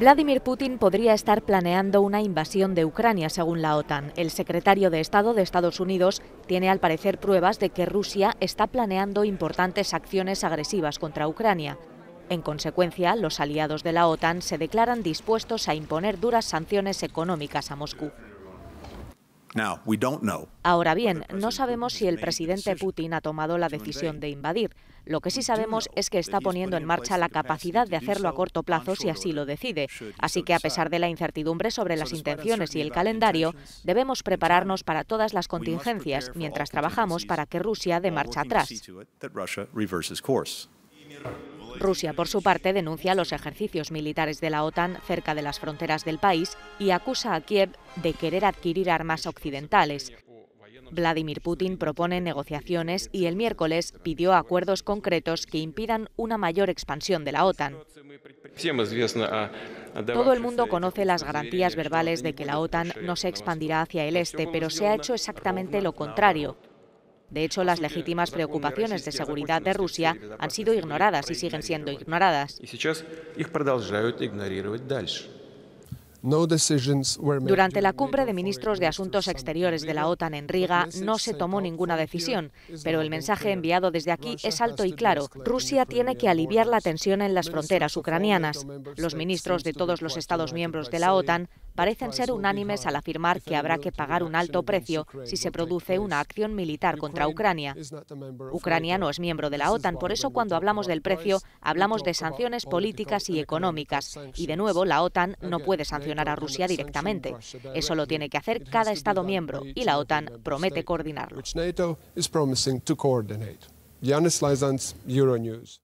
Vladimir Putin podría estar planeando una invasión de Ucrania, según la OTAN. El secretario de Estado de Estados Unidos tiene al parecer pruebas de que Rusia está planeando importantes acciones agresivas contra Ucrania. En consecuencia, los aliados de la OTAN se declaran dispuestos a imponer duras sanciones económicas a Moscú. Ahora bien, no sabemos si el presidente Putin ha tomado la decisión de invadir. Lo que sí sabemos es que está poniendo en marcha la capacidad de hacerlo a corto plazo si así lo decide. Así que a pesar de la incertidumbre sobre las intenciones y el calendario, debemos prepararnos para todas las contingencias mientras trabajamos para que Rusia dé marcha atrás. Rusia, por su parte, denuncia los ejercicios militares de la OTAN cerca de las fronteras del país y acusa a Kiev de querer adquirir armas occidentales. Vladimir Putin propone negociaciones y el miércoles pidió acuerdos concretos que impidan una mayor expansión de la OTAN. Todo el mundo conoce las garantías verbales de que la OTAN no se expandirá hacia el este, pero se ha hecho exactamente lo contrario. De hecho, las legítimas preocupaciones de seguridad de Rusia han sido ignoradas y siguen siendo ignoradas. Durante la cumbre de ministros de Asuntos Exteriores de la OTAN en Riga no se tomó ninguna decisión, pero el mensaje enviado desde aquí es alto y claro. Rusia tiene que aliviar la tensión en las fronteras ucranianas. Los ministros de todos los Estados miembros de la OTAN parecen ser unánimes al afirmar que habrá que pagar un alto precio si se produce una acción militar contra Ucrania. Ucrania no es miembro de la OTAN, por eso cuando hablamos del precio hablamos de sanciones políticas y económicas. Y de nuevo, la OTAN no puede sancionar a Rusia directamente. Eso lo tiene que hacer cada Estado miembro y la OTAN promete coordinarlo.